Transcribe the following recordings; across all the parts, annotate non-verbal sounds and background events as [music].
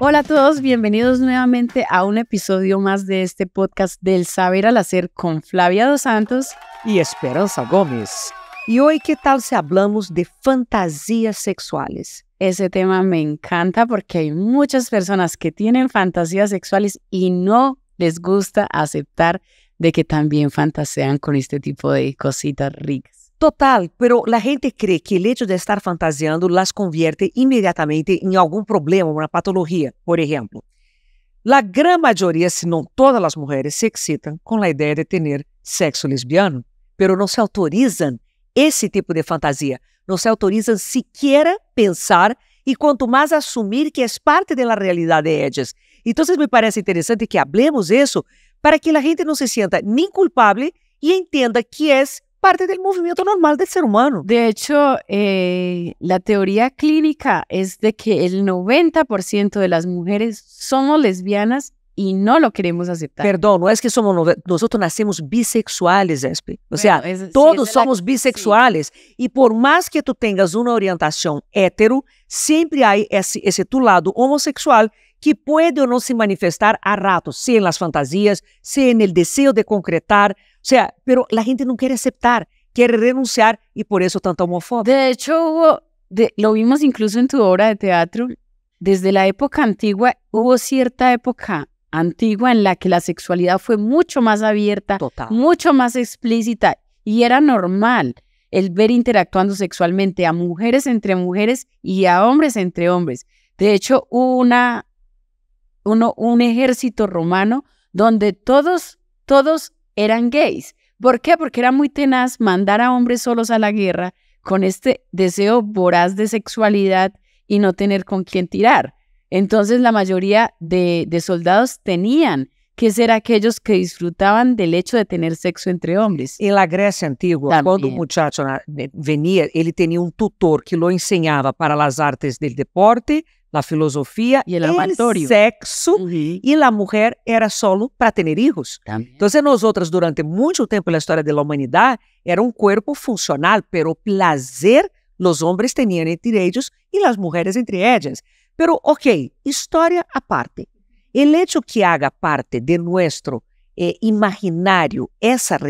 Hola a todos, bienvenidos nuevamente a un episodio más de este podcast del saber al hacer con Flavia dos Santos y Esperanza Gómez. Y hoy, ¿qué tal si hablamos de fantasías sexuales? Ese tema me encanta porque hay muchas personas que tienen fantasías sexuales y no les gusta aceptar de que también fantasean con este tipo de cositas ricas. Total, pero la gente cree que el hecho de estar fantaseando las convierte inmediatamente en algún problema, una patología. Por ejemplo, la gran mayoría, si no todas las mujeres, se excitan con la idea de tener sexo lesbiano, pero no se autorizan esse tipo de fantasia. Não se autorizam sequer pensar e quanto mais assumir que é parte de da realidade delas. Então, me parece interessante que hablemos eso para que a gente não se sinta nem culpável e entenda que é parte del movimiento normal del ser humano. De hecho, eh, la teoría clínica es de que el 90% de las mujeres somos lesbianas y no lo queremos aceptar. Perdón, no es que somos nosotros nacemos bisexuales, Espe. O sea, todos somos bisexuales. Y por más que tú tengas una orientación hetero, siempre hay ese, ese tu lado homosexual que puede o no se manifestar a ratos, si en las fantasías, si en el deseo de concretar o sea, pero la gente no quiere aceptar, quiere renunciar y por eso tanto homofobia. De hecho, hubo, lo vimos incluso en tu obra de teatro, desde la época antigua hubo cierta época antigua en la que la sexualidad fue mucho más abierta, mucho más explícita y era normal el ver interactuando sexualmente a mujeres entre mujeres y a hombres entre hombres. De hecho, hubo una, un ejército romano donde todos, todos eran gays. ¿Por qué? Porque era muy tenaz mandar a hombres solos a la guerra con este deseo voraz de sexualidad y no tener con quién tirar. Entonces la mayoría de, soldados tenían que ser aquellos que disfrutaban del hecho de tener sexo entre hombres. En la Grecia antigua, cuando un muchacho venía, él tenía un tutor que lo enseñaba para las artes del deporte a filosofia e o sexo, e a mulher era solo para ter hijos. Então, Entonces nosotros durante muito tempo na história da humanidade era um cuerpo funcional, pero prazer, os homens tinham entre ellos e as mulheres entre elas. Pero ok, historia aparte. O hecho que haga parte de nosso eh, essa realidade,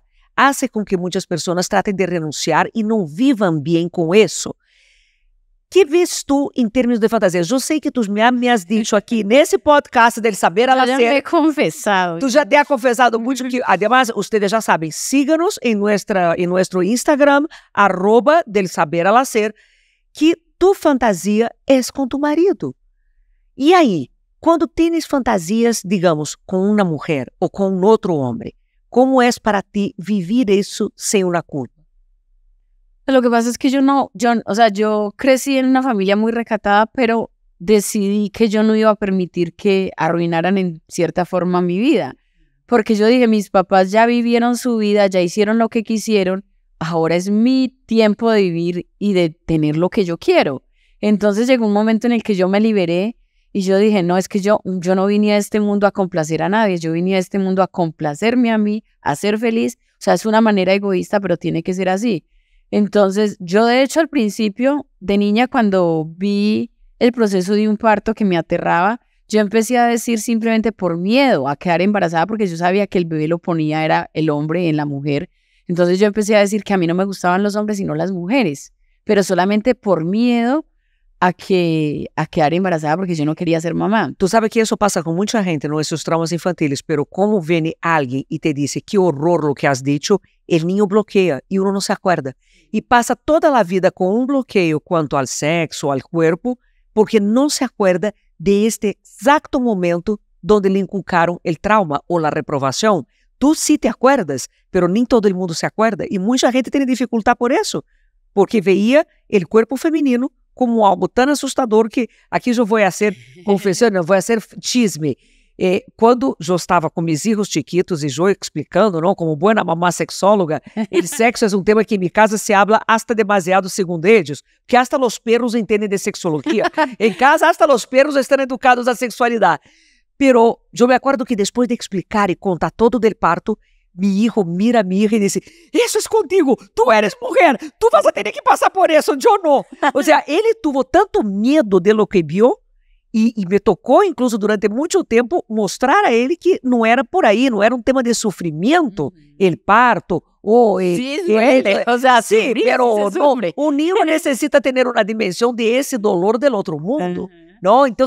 realidad hace com que muitas pessoas tratem de renunciar e não vivam bem com isso que vês tu em termos de fantasias? Eu sei que tu me has dicho aqui nesse podcast dele Saber a Lacer. Eu já me he confessado. Tu já te confessado muito que, además, vocês já sabem, siga-nos em, nuestra, em nosso Instagram, arroba Saber a que tu fantasia é com tu marido. E aí, quando tens fantasias, digamos, com uma mulher ou com outro homem, como é para ti viver isso sem uma culpa? Lo que pasa es que yo no, yo, o sea, yo crecí en una familia muy recatada, pero decidí que yo no iba a permitir que arruinaran en cierta forma mi vida. Porque yo dije, mis papás ya vivieron su vida, ya hicieron lo que quisieron, ahora es mi tiempo de vivir y de tener lo que yo quiero. Entonces llegó un momento en el que yo me liberé y yo dije, no, es que yo, yo no vine a este mundo a complacer a nadie, yo vine a este mundo a complacerme a mí, a ser feliz. O sea, es una manera egoísta, pero tiene que ser así. Entonces, yo de hecho al principio, de niña, cuando vi el proceso de un parto que me aterraba, yo empecé a decir simplemente por miedo a quedar embarazada porque yo sabía que el bebé lo ponía era el hombre en la mujer. Entonces yo empecé a decir que a mí no me gustaban los hombres sino las mujeres, pero solamente por miedo a que a quedar embarazada porque yo no quería ser mamá. Tú sabes que eso pasa con mucha gente, ¿no? Esos traumas infantiles, pero como viene alguien y te dice, qué horror lo que has dicho, el niño bloquea y uno no se acuerda. e passa toda a vida com um bloqueio quanto ao sexo, ao cuerpo, porque não se acuerda de este momento onde lhe inculcaram o trauma ou a reprovação. Tú sí te acuerdas, pero nem todo mundo se acuerda. e muita gente tem dificuldade por isso, porque veía o cuerpo feminino como algo tão assustador que aqui eu vou fazer confessão, não, vou fazer chisme. E quando eu estava com mis chiquitos e eu explicando, não, como boa mamá sexóloga, el [laughs] sexo é um tema que em minha casa se habla hasta demasiado, segundo eles, que hasta los perros entendem de sexologia. [laughs] em casa, hasta los perros estão educados a sexualidade. Pero eu me acordo que depois de explicar e contar todo o parto, meu hijo mira a e disse: Isso é contigo, tu eres mulher, tu vas a ter que passar por isso, yo não. [laughs] Ou seja, ele tuvo tanto medo de lo que viu. E, e, me tocou, incluso durante muito tempo, mostrar a ele que não era por aí, não era um tema de sofrimento, uhum. ele parto, ou ele, Sim, ele, [laughs] é o sim, sim pero no, un niño necesita tener una dimensión de esse dolor do outro mundo, uhum. não? Então,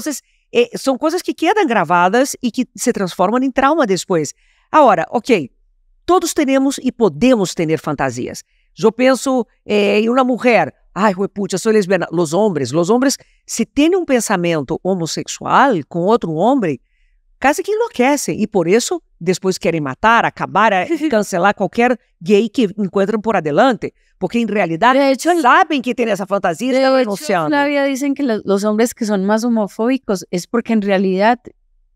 é, são coisas que quedam gravadas e que se transformam em trauma depois. Agora, ok, todos temos e podemos ter fantasias. Eu penso eh, em uma mulher Ai, pucha, soy lesbiana. Los hombres, los hombres, si tienen un pensamiento homosexual con otro hombre, casi que enloquecen. Y por eso después quieren matar, acabar, eh, [laughs] cancelar cualquier gay que encuentren por adelante. Porque en realidad saben hecho, tienen que tienen esa fantasía. De estão Todavía que los hombres que son más homofóbicos es porque en realidad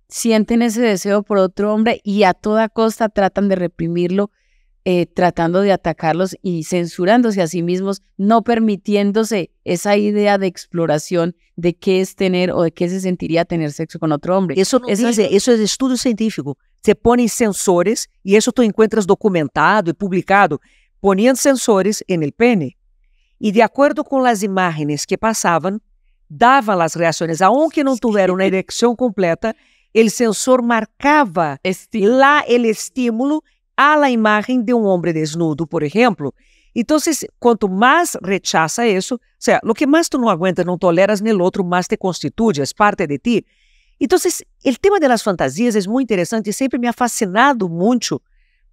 sienten ese deseo por otro hombre y a toda costa tratan de reprimirlo. Eh, tratando de atacarlos y censurándose a sí mismos, no permitiéndose esa idea de exploración de qué es tener o de qué se sentiría tener sexo con otro hombre. Eso eso, es estudio científico. Se ponen sensores y eso tú encuentras documentado y publicado. Ponían sensores en el pene y de acuerdo con las imágenes que pasaban, daban las reacciones. Aunque no tuvieran una erección completa, el sensor marcaba el estímulo a la imagen de un hombre desnudo, por ejemplo. Entonces, cuanto más rechaza eso, o sea, lo que más tú no aguantas, no toleras en el otro, más te constituye, es parte de ti. Entonces, el tema de las fantasías es é muy interesante y siempre me ha fascinado mucho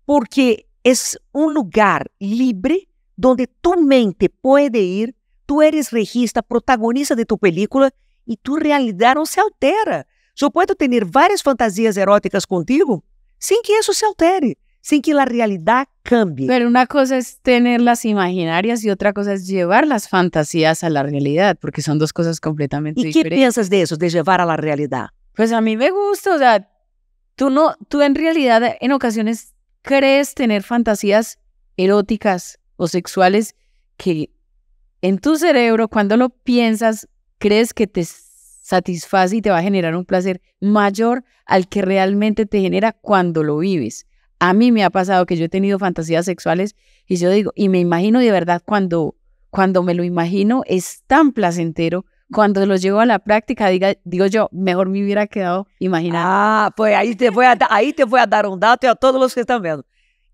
porque es é un lugar libre donde tu mente puede ir, tú eres regista, protagonista de tu película y tu realidad no se altera. Yo puedo tener varias fantasías eróticas contigo sin que eso se altere. sin que la realidad cambie. Pero una cosa es tenerlas imaginarias y otra cosa es llevar las fantasías a la realidad, porque son dos cosas completamente diferentes. ¿Y qué piensas de eso, de llevar a la realidad? Pues a mí me gusta, o sea, tú no, tú en realidad en ocasiones crees tener fantasías eróticas o sexuales que en tu cerebro cuando lo piensas crees que te satisface y te va a generar un placer mayor al que realmente te genera cuando lo vives. A mí me ha pasado que yo he tenido fantasías sexuales y yo digo, y me imagino de verdad cuando, cuando me lo imagino es tan placentero. Cuando lo llevo a la práctica, digo yo, mejor me hubiera quedado imaginando. Ah, pues ahí te, voy a, ahí te voy a dar un dato a todos los que están viendo.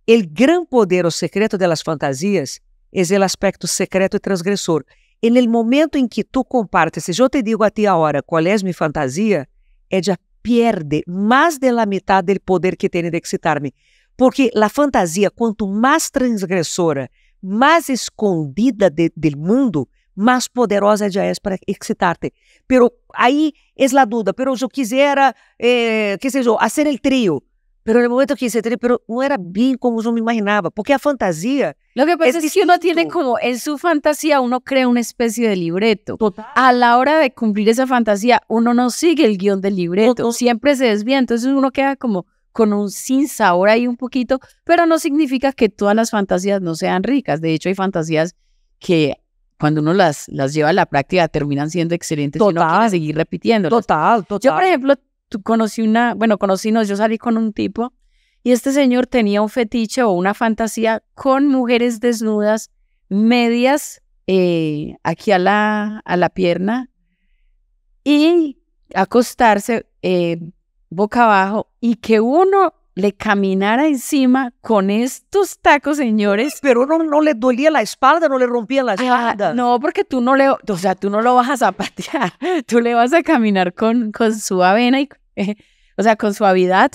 El gran poder o secreto de las fantasías es el aspecto secreto y transgresor. En el momento en que tú compartes, si yo te digo a ti ahora cuál es mi fantasía, ella pierde más de la mitad del poder que tiene de excitarme. Porque la fantasía, cuanto más transgresora, más escondida del mundo, más poderosa ya es para excitarte. Pero ahí es la duda, pero yo quisiera, eh, qué sé yo, hacer el trío. Pero en el momento que hice trío, pero no era bien como yo me imaginaba, porque la fantasía... Lo que pasa es, que uno tiene como, en su fantasía uno crea una especie de libreto. A la hora de cumplir esa fantasía, uno no sigue el guión del libreto, siempre se desvía, entonces uno queda como con un sinsabor ahí un poquito, pero no significa que todas las fantasías no sean ricas. De hecho, hay fantasías que cuando uno las, las lleva a la práctica terminan siendo excelentes total, y uno quiere seguir repitiendo. Total, total. Yo, por ejemplo, conocí una, bueno, conocí, no, yo salí con un tipo y este señor tenía un fetiche o una fantasía con mujeres desnudas, medias eh, aquí a la, a la pierna y acostarse eh, boca abajo y que uno le caminara encima con estos tacos, señores. Pero uno no le dolía la espalda, no le rompía la ah, espalda. no, porque tú no le, o sea, tú no lo vas a zapatear, [laughs] tú le vas a caminar con, con su avena y, [laughs] o sea, con suavidad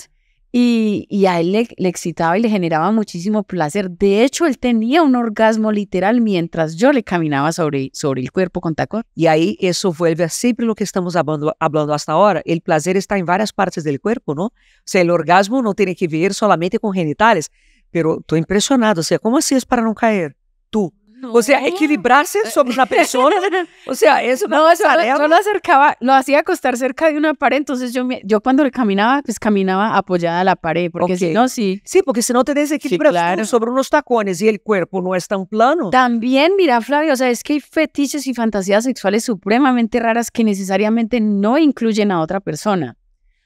y, a él le, excitaba y le generaba muchísimo placer. De hecho, él tenía un orgasmo literal mientras yo le caminaba sobre, sobre el cuerpo con tacón. Y ahí eso vuelve a siempre lo que estamos hablando, hablando hasta ahora. El placer está en varias partes del cuerpo, ¿no? O sea, el orgasmo no tiene que ver solamente con genitales. Pero estoy impresionado, o sea, ¿cómo hacías para no caer? Tú, o sea, equilibrarse eh. sobre una persona. [laughs] o sea, eso no, es No, yo lo acercaba, lo hacía acostar cerca de una pared, entonces yo, yo cuando caminaba, pues caminaba apoyada a la pared, porque si no, sí. Sí, porque si no te desequilibras sobre unos tacones y el cuerpo no es tan plano. También, mira, Flavio, o sea, es que hay fetiches y fantasías sexuales supremamente raras que necesariamente no incluyen a otra persona.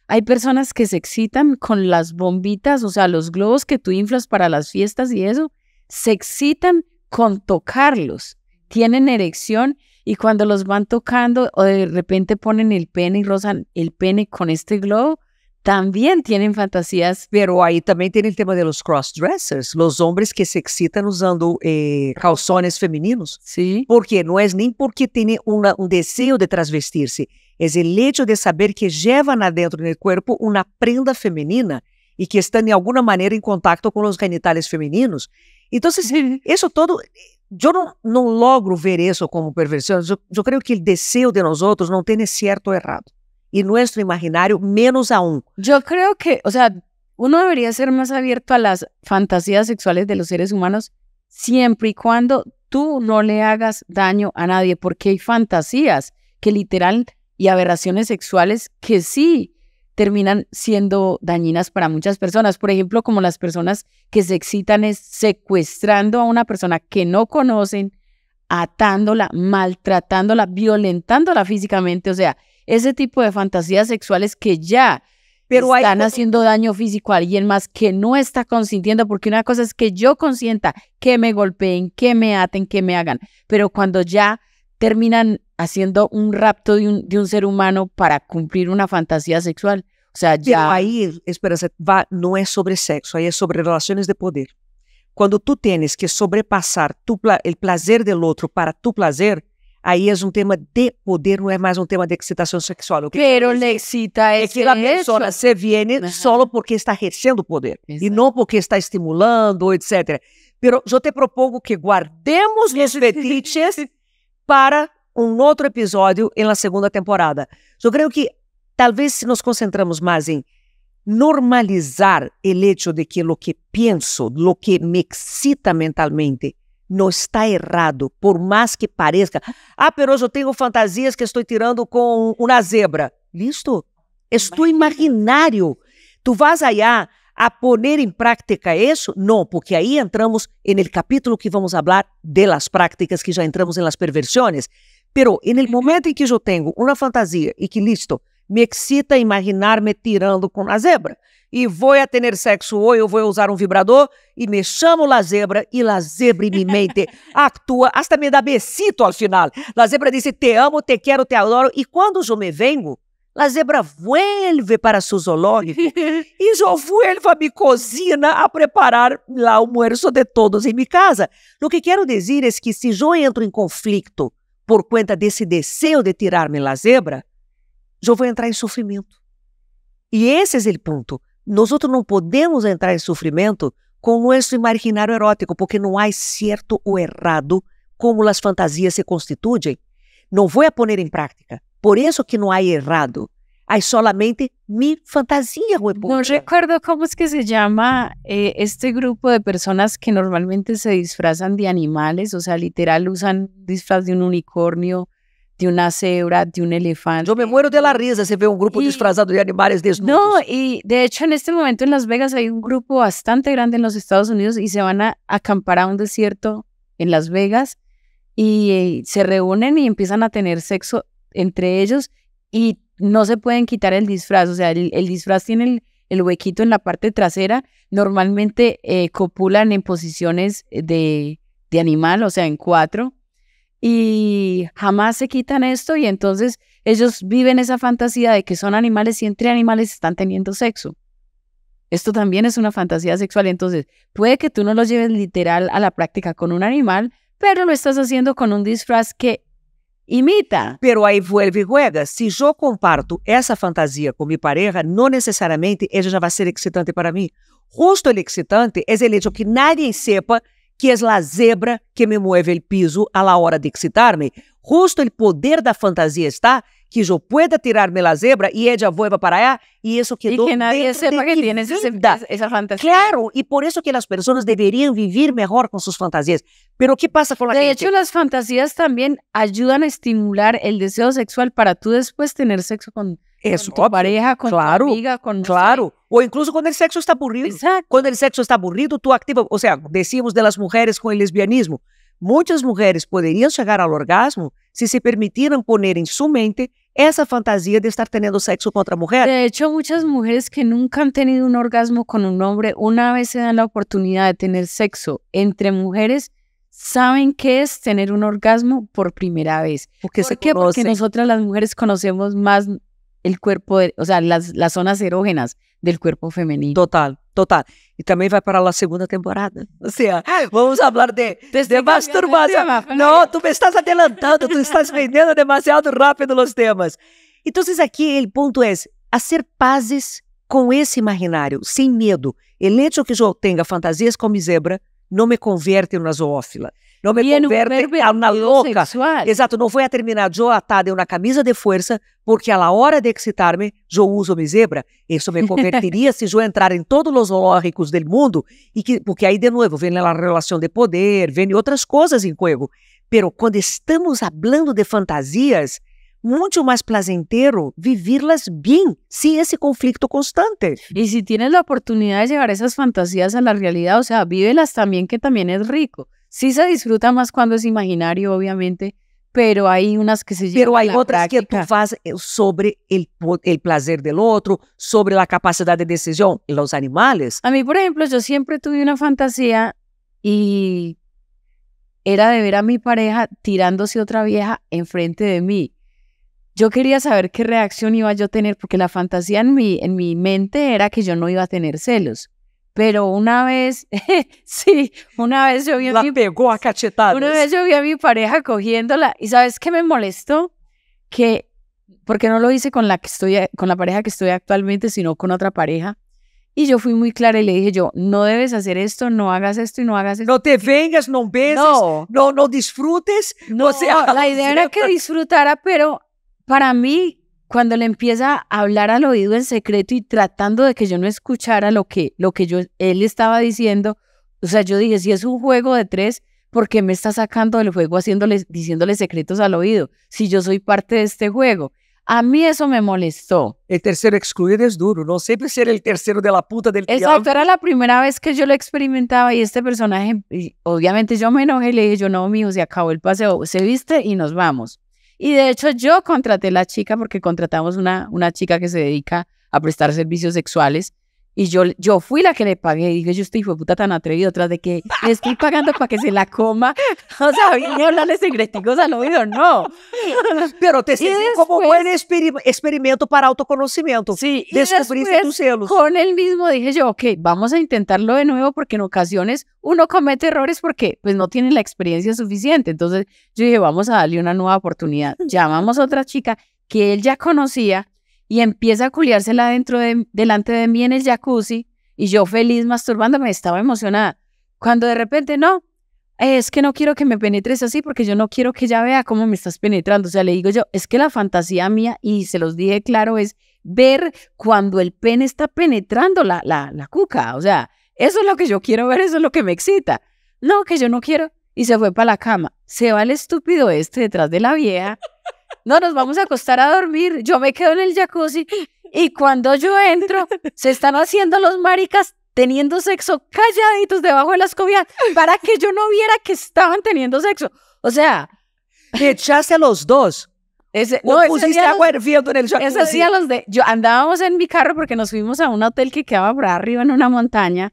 Hay personas que se excitan con las bombitas, o sea, los globos que tú inflas para las fiestas y eso, se excitan con tocarlos. Tienen erección y cuando los van tocando o de repente ponen el pene y rozan el pene con este globo, también tienen fantasías. Pero ahí también tiene el tema de los crossdressers, los hombres que se excitan usando eh, calzones femeninos. Sí. Porque no es ni porque tiene un deseo de transvestirse, es el hecho de saber que llevan adentro del cuerpo una prenda femenina y que están de alguna manera en contacto con los genitales femeninos. Entonces, eso todo, yo no logro ver eso como perversión, yo creo que el deseo de nosotros no tiene cierto errado. y nuestro imaginario menos aún. Yo creo que, o sea, uno debería ser más abierto a las fantasías sexuales de los seres humanos siempre y cuando tú no le hagas daño a nadie, porque hay fantasías que literal y aberraciones sexuales que sí terminan siendo dañinas para muchas personas. Por ejemplo, como las personas que se excitan secuestrando a una persona que no conocen, atándola, maltratándola, violentándola físicamente. O sea, ese tipo de fantasías sexuales que ya están haciendo daño físico a alguien más que no está consintiendo, porque una cosa es que yo consienta que me golpeen, que me aten, que me hagan, pero cuando ya terminan haciendo un rapto de un, ser humano para cumplir una fantasía sexual. O sea, ya... Pero ahí, espera, va, no es sobre sexo, ahí es sobre relaciones de poder. Cuando tú tienes que sobrepasar el placer del otro para tu placer, ahí es un tema de poder, no es más un tema de excitación sexual. Pero le excita es que la persona se viene solo porque está ejerciendo poder y no porque está estimulando, etc. Pero yo te propongo que guardemos [laughs] los fetiches para um outro episódio na segunda temporada. Eu creio que talvez se nos concentramos mais em normalizar o hecho de que lo que penso, lo que me excita mentalmente, não está errado, por mais que pareça. Ah, pero eu tenho fantasias que estou tirando com uma zebra. Listo? Estou imaginário. Tu vas allá a poner em prática isso? Não, porque aí entramos no capítulo que vamos falar hablar de las prácticas, que já entramos em las perversiones. Pero en el momento em que eu tenho uma fantasia e que listo, me excita imaginar-me tirando com a zebra. E vou a ter sexo ou eu vou usar um vibrador e me chamo la zebra e la zebra me mente [laughs] actua hasta me dá besito ao final. La zebra disse te amo, te quero, te adoro e quando eu me vengo, La zebra vuelve para su zoológico e [laughs] eu vuelvo a mi cocina a preparar lá o almoço de todos em minha casa. O que quero dizer é que se eu entro em conflito por conta desse desejo de tirar-me la zebra, eu vou entrar em sofrimento. E esse é o ponto. Nós não podemos entrar em sofrimento com nosso imaginário erótico, porque não há certo ou errado como as fantasias se constituem. Não vou a poner em prática Por eso que no hay errado. Hay solamente mi fantasía, huevón. No recuerdo cómo es que se llama eh, este grupo de personas que normalmente se disfrazan de animales, o sea, literal usan disfraz de un unicornio, de una cebra, de un elefante. Yo me muero de la risa se ve un grupo disfrazado de animales desnudos. No, y de hecho en este momento en Las Vegas hay un grupo bastante grande en los Estados Unidos y se van a acampar a un desierto en Las Vegas y eh, se reúnen y empiezan a tener sexo entre ellos y no se pueden quitar el disfraz, o sea, el, disfraz tiene el, huequito en la parte trasera, normalmente eh, copulan en posiciones eh, de, de animal, o sea, en cuatro, y jamás se quitan esto y entonces ellos viven esa fantasía de que son animales y entre animales están teniendo sexo. Esto también es una fantasía sexual, entonces puede que tú no lo lleves literal a la práctica con un animal, pero lo estás haciendo con un disfraz que imita. Pero aí vuelve e juega. Se eu comparto essa fantasia com minha pareja, não necessariamente é ela já vai ser excitante para mim. Justo ele excitante é O hecho que ninguém sepa que é a zebra que me move o piso a la hora de excitar-me. Justo o poder da fantasia está que yo pueda tirarme la zebra y ella vuelva para allá y eso quedó y que nadie sepa que tienes esa fantasía. Claro, y por eso que las personas deberían vivir mejor con sus fantasías. Pero ¿qué pasa con la gente? De hecho, las fantasías también ayudan a estimular el deseo sexual para tú después tener sexo con, tu pareja, con tu amiga, con... Claro, o incluso cuando el sexo está aburrido. Cuando el sexo está aburrido, tú activas, o sea, decimos de las mujeres con el lesbianismo, Muchas mujeres podrían llegar al orgasmo si se permitieran poner en su mente esa fantasía de estar teniendo sexo con otra mujer. De hecho, muchas mujeres que nunca han tenido un orgasmo con un hombre, una vez se dan la oportunidad de tener sexo entre mujeres, saben qué es tener un orgasmo por primera vez. Porque ¿Por qué? Porque nosotras las mujeres conocemos más el cuerpo, o sea, las, las zonas erógenas del cuerpo femenino. Total. total. E também vai para a segunda temporada. O assim, vamos falar de, de masturbação. Não, né? tu me estás adelantando, tu estás vendendo demasiado rápido os temas. Então, aqui o ponto é fazer pazes com esse imaginário, sem medo. Eleito o que eu tenha fantasias como zebra não me converte em zoófila. Não me é converte convierte tá uma louca, loca. Sexual. Exato, não foi a terminar Eu atada em é uma camisa de força, porque a la hora de excitarme, eu uso minha zebra. Isso me convertiria [laughs] se eu entrar em todos os zoológicos do mundo, e que, porque aí, de novo, vem a relação de poder, vem outras coisas em juego. Pero quando estamos hablando de fantasias, muito mais placentero vivirlas bem, sem esse conflicto constante. E se tienes a oportunidade de levar essas fantasias a la ou seja, vive las também que também é rico. Sí se disfruta más cuando es imaginario, obviamente, pero hay unas que se llevan Pero hay otras que tú vas eh, sobre el, el, placer del otro, sobre la capacidad de decisión, los animales. A mí, por ejemplo, yo siempre tuve una fantasía y era de ver a mi pareja tirándose otra vieja enfrente de mí. Yo quería saber qué reacción iba yo a tener, porque la fantasía en en mi mente era que yo no iba a tener celos. Pero una vez, [laughs] sí, una vez yo vi a mi, Una vez yo vi a mi pareja cogiéndola y ¿sabes qué me molestó? Que porque no lo hice con la que estoy con la pareja que estoy actualmente, sino con otra pareja. Y yo fui muy clara y le dije yo, no debes hacer esto, no hagas esto y no hagas esto. No te vengas, no beses, no, no, disfrutes. No, o sea, la idea era [laughs] que disfrutara, pero para mí cuando le empieza a hablar al oído en secreto y tratando de que yo no escuchara lo que, lo que yo, él estaba diciendo, o sea, yo dije, si es un juego de tres, ¿por qué me está sacando del juego haciéndole, diciéndole secretos al oído? Si yo soy parte de este juego. A mí eso me molestó. El tercero excluido es duro, no siempre ser el tercero de la puta del Exacto, era la primera vez que yo lo experimentaba y este personaje, obviamente yo me enojé y le dije, yo no, mijo, se acabó el paseo, se viste y nos vamos. Y de hecho yo contraté la chica porque contratamos una, una chica que se dedica a prestar servicios sexuales y yo, yo fui la que le pagué. Y dije, yo estoy fue puta tan atrevido, tras de que le estoy pagando para que se la coma. [laughs] O sea, vine a hablarle secreticos al oído, no. [laughs] Pero te sentí como buen experimento para autoconocimiento. Sí, descubriste tus celos. Con él mismo dije yo, ok, vamos a intentarlo de nuevo porque en ocasiones uno comete errores porque pues no tiene la experiencia suficiente. Entonces yo dije, vamos a darle una nueva oportunidad. Llamamos a otra chica que él ya conocía y empieza a culiársela dentro de, delante de mí en el jacuzzi y yo feliz me estaba emocionada. Cuando de repente, no, eh, es que no quiero que me penetres así porque yo no quiero que ella vea cómo me estás penetrando. O sea, le digo yo, es que la fantasía mía, y se los dije claro, es ver cuando el pene está penetrando la, la, la cuca. O sea, eso es lo que yo quiero ver, eso es lo que me excita. No, que yo no quiero. Y se fue para la cama. Se va el estúpido este detrás de la vieja no, nos vamos a acostar a dormir, yo me quedo en el jacuzzi y cuando yo entro, se están haciendo los maricas teniendo sexo calladitos debajo de las cobijas para que yo no viera que estaban teniendo sexo. O sea... Te echaste a los dos. Ese, no, pusiste agua en el jacuzzi. los de... Yo andábamos en mi carro porque nos fuimos a un hotel que quedaba por arriba en una montaña.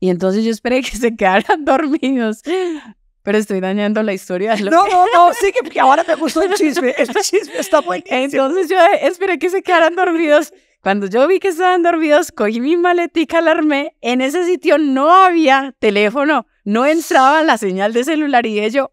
Y entonces yo esperé que se quedaran [laughs] dormidos pero estoy dañando la historia. De no, no, no, [laughs] sí que ahora me gustó el chisme. El este chisme está buenísimo. Entonces yo eh, esperé que se quedaran dormidos. Cuando yo vi que estaban dormidos, cogí mi maletica, alarmé. En ese sitio no había teléfono, no entraba la señal de celular y ellos...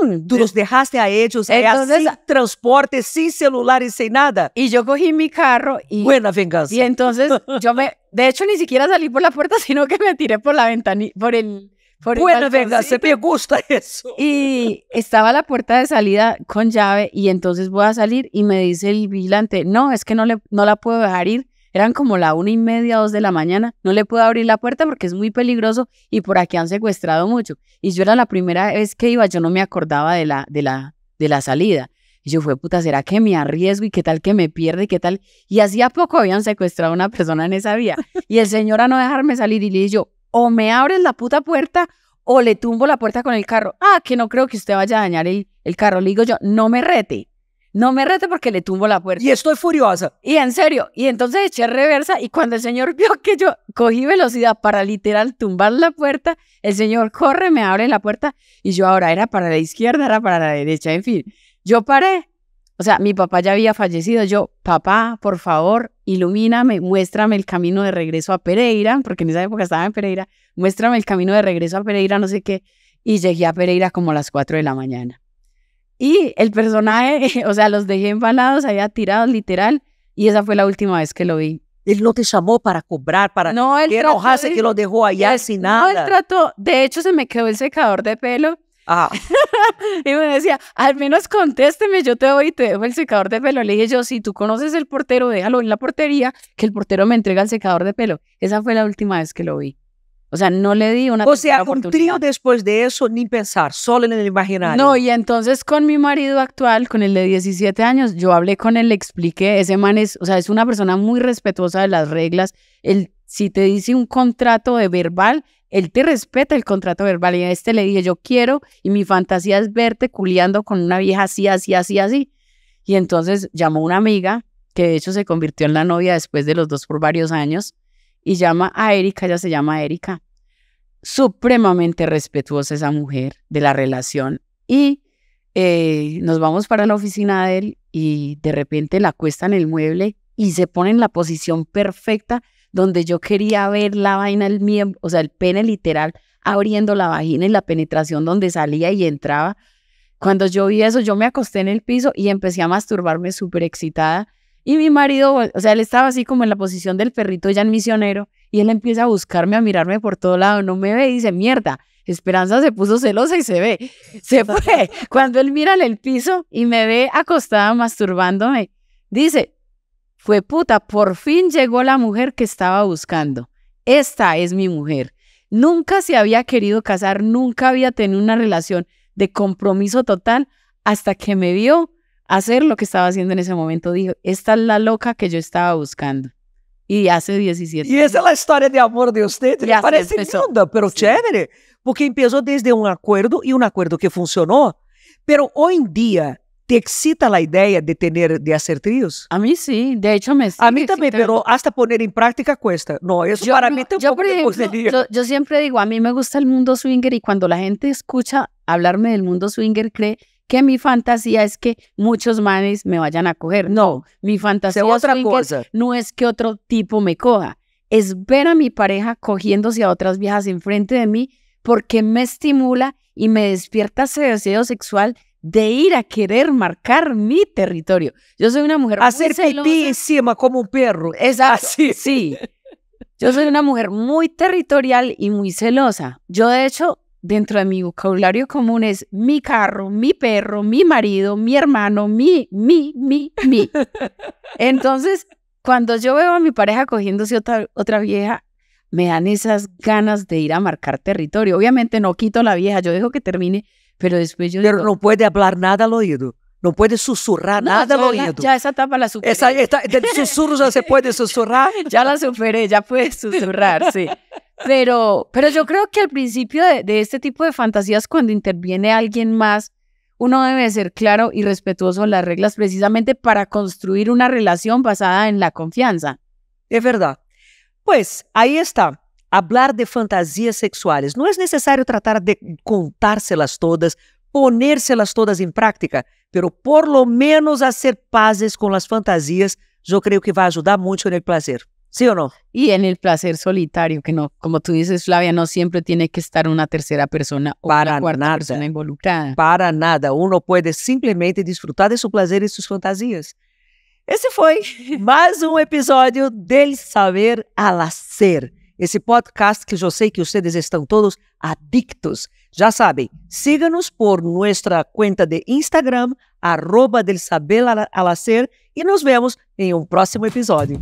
Mm, tú los dejaste a ellos, eh, Entonces, ah transporte, sin celulares y sin nada. Y yo cogí mi carro y... Buena venganza. Y entonces [laughs] yo me... De hecho, ni siquiera salí por la puerta, sino que me tiré por la ventanilla, por el bueno, venga, se me gusta [laughs] eso. Y estaba la puerta de salida con llave y entonces voy a salir y me dice el vigilante, no, es que no, le, no la puedo dejar ir. Eran como la una y media, dos de la mañana. No le puedo abrir la puerta porque es muy peligroso y por aquí han secuestrado mucho. Y yo era la primera vez que iba, yo no me acordaba de la, de la, de la salida. Y yo fue, puta, ¿será que me arriesgo? ¿Y qué tal que me pierde? ¿Y qué tal? Y hacía poco habían secuestrado a una persona en esa vía. Y el señor a no dejarme salir y le dije yo, o me abres la puta puerta o le tumbo la puerta con el carro. Ah, que no creo que usted vaya a dañar el, el carro. Le digo yo, no me rete. No me rete porque le tumbo la puerta. Y estoy furiosa. Y en serio. Y entonces eché reversa y cuando el señor vio que yo cogí velocidad para literal tumbar la puerta, el señor corre, me abre la puerta y yo ahora era para la izquierda, era para la derecha, en fin. Yo paré o sea, mi papá ya había fallecido. Yo, papá, por favor, ilumíname, muéstrame el camino de regreso a Pereira, porque en esa época estaba en Pereira. Muéstrame el camino de regreso a Pereira, no sé qué. Y llegué a Pereira como a las 4 de la mañana. Y el personaje, [laughs] o sea, los dejé embalados, había tirados literal. Y esa fue la última vez que lo vi. Él no te llamó para cobrar, para no, que enojase, que lo dejó allá sin nada. No, él trató. De hecho, se me quedó el secador de pelo Ah. [laughs] y me decía, al menos contésteme, yo te doy y te dejo el secador de pelo. Le dije yo, si tú conoces el portero, déjalo en la portería, que el portero me entrega el secador de pelo. Esa fue la última vez que lo vi. O sea, no le di una... O sea, un trío después de eso, ni pensar, solo en el imaginario. No, y entonces con mi marido actual, con el de 17 años, yo hablé con él, le expliqué, ese man es, o sea, es una persona muy respetuosa de las reglas, el si te dice un contrato de verbal, él te respeta el contrato verbal. Y a este le dije, yo quiero y mi fantasía es verte culiando con una vieja así, así, así, así. Y entonces llamó una amiga, que de hecho se convirtió en la novia después de los dos por varios años, y llama a Erika, ella se llama Erika. Supremamente respetuosa esa mujer de la relación. Y eh, nos vamos para la oficina de él y de repente la cuesta en el mueble y se pone en la posición perfecta donde yo quería ver la vaina, el miembro, o sea, el pene literal abriendo la vagina y la penetración donde salía y entraba. Cuando yo vi eso, yo me acosté en el piso y empecé a masturbarme súper excitada. Y mi marido, o sea, él estaba así como en la posición del perrito ya en misionero y él empieza a buscarme, a mirarme por todo lado, no me ve y dice, mierda, Esperanza se puso celosa y se ve, se fue. [laughs] Cuando él mira en el piso y me ve acostada masturbándome, dice, fue puta, por fin llegó la mujer que estaba buscando. Esta es mi mujer. Nunca se había querido casar, nunca había tenido una relación de compromiso total hasta que me vio hacer lo que estaba haciendo en ese momento. Dijo, esta es la loca que yo estaba buscando. Y hace 17 años. Y esa es la historia de amor de usted. Ya Parece linda, pero chévere. Porque empezó desde un acuerdo y un acuerdo que funcionó. Pero hoy en día, ¿Te excita la idea de tener, de hacer tríos? A mí sí, de hecho me A mí también, pero hasta poner en práctica cuesta. No, eso yo, para mí te yo, por yo, siempre digo, a mí me gusta el mundo swinger y cuando la gente escucha hablarme del mundo swinger cree que mi fantasía es que muchos manes me vayan a coger. No, mi fantasía otra cosa. no es que otro tipo me coja, es ver a mi pareja cogiéndose a otras viejas enfrente de mí porque me estimula y me despierta ese deseo sexual de ir a querer marcar mi territorio. Yo soy una mujer muy encima como un perro. Exacto. Así. Sí. Yo soy una mujer muy territorial y muy celosa. Yo, de hecho, dentro de mi vocabulario común es mi carro, mi perro, mi marido, mi hermano, mi, mi, mi, mi. Entonces, cuando yo veo a mi pareja cogiéndose otra, otra vieja, me dan esas ganas de ir a marcar territorio. Obviamente no quito la vieja, yo dejo que termine pero después yo... no puede hablar nada al oído. No puede susurrar nada al oído. Ya esa etapa la superé. Esa, susurro ya se puede susurrar. [laughs] ya la superé, ya puede susurrar, sí. Pero, pero yo creo que al principio de, este tipo de fantasías, cuando interviene alguien más, uno debe ser claro y respetuoso en las reglas precisamente para construir una relación basada en la confianza. Es verdad. Pues ahí está. Hablar de fantasias sexuales. não é necessário tratar de contárselas todas, ponérselas todas em prática, pero por lo menos hacer pazes com as fantasias, eu creio que vai ajudar muito no prazer, sim ou não? E no? el placer solitário, que não, como tu dices, Flavia, não sempre tem que estar uma terceira pessoa ou Para una cuarta nada. persona involucrada. Para nada. Uno pode simplesmente disfrutar de seu placer e suas fantasias. Esse foi [laughs] mais um episódio del Saber al Hacer. Esse podcast que eu sei que vocês estão todos adictos. Já sabem, siga-nos por nossa conta de Instagram, arroba del saber al e nos vemos em um próximo episódio.